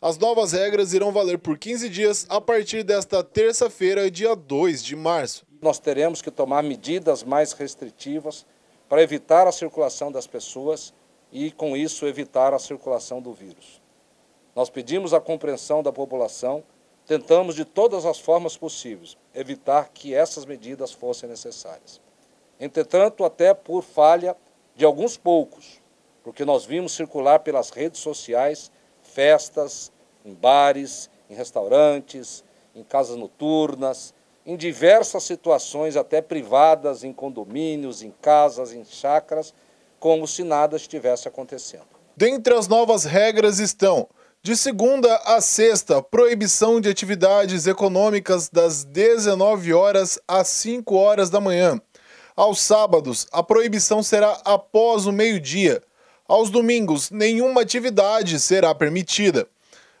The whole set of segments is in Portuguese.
As novas regras irão valer por 15 dias a partir desta terça-feira, dia 2 de março. Nós teremos que tomar medidas mais restritivas para evitar a circulação das pessoas e, com isso, evitar a circulação do vírus. Nós pedimos a compreensão da população, tentamos de todas as formas possíveis evitar que essas medidas fossem necessárias. Entretanto, até por falha de alguns poucos, porque nós vimos circular pelas redes sociais festas, em bares, em restaurantes, em casas noturnas, em diversas situações, até privadas, em condomínios, em casas, em chacras, como se nada estivesse acontecendo. Dentre as novas regras estão de segunda a sexta, proibição de atividades econômicas das 19 horas às 5 horas da manhã. Aos sábados, a proibição será após o meio-dia, aos domingos, nenhuma atividade será permitida.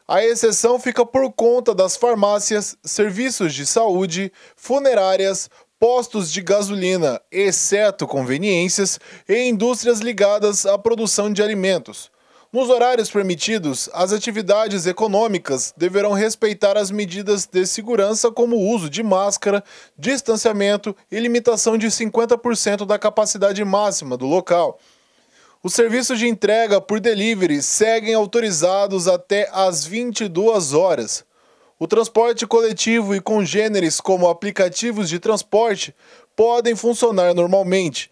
A exceção fica por conta das farmácias, serviços de saúde, funerárias, postos de gasolina, exceto conveniências, e indústrias ligadas à produção de alimentos. Nos horários permitidos, as atividades econômicas deverão respeitar as medidas de segurança, como o uso de máscara, distanciamento e limitação de 50% da capacidade máxima do local. Os serviços de entrega por delivery seguem autorizados até às 22 horas. O transporte coletivo e congêneres, como aplicativos de transporte, podem funcionar normalmente.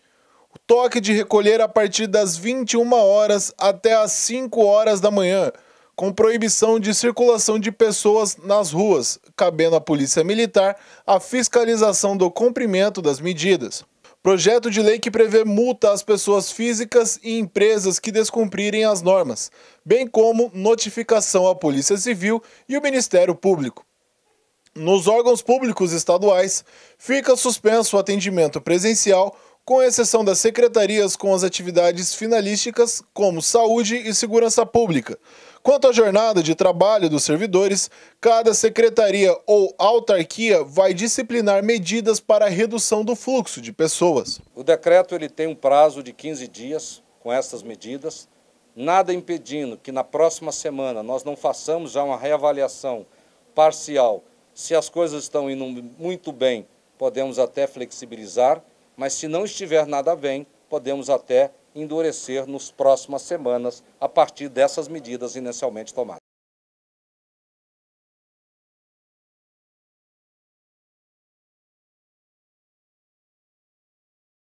O toque de recolher a partir das 21 horas até às 5 horas da manhã, com proibição de circulação de pessoas nas ruas, cabendo à Polícia Militar a fiscalização do cumprimento das medidas. Projeto de lei que prevê multa às pessoas físicas e empresas que descumprirem as normas, bem como notificação à Polícia Civil e o Ministério Público. Nos órgãos públicos estaduais, fica suspenso o atendimento presencial com exceção das secretarias com as atividades finalísticas, como saúde e segurança pública. Quanto à jornada de trabalho dos servidores, cada secretaria ou autarquia vai disciplinar medidas para a redução do fluxo de pessoas. O decreto ele tem um prazo de 15 dias com essas medidas, nada impedindo que na próxima semana nós não façamos já uma reavaliação parcial. Se as coisas estão indo muito bem, podemos até flexibilizar mas se não estiver nada bem, podemos até endurecer nos próximas semanas a partir dessas medidas inicialmente tomadas.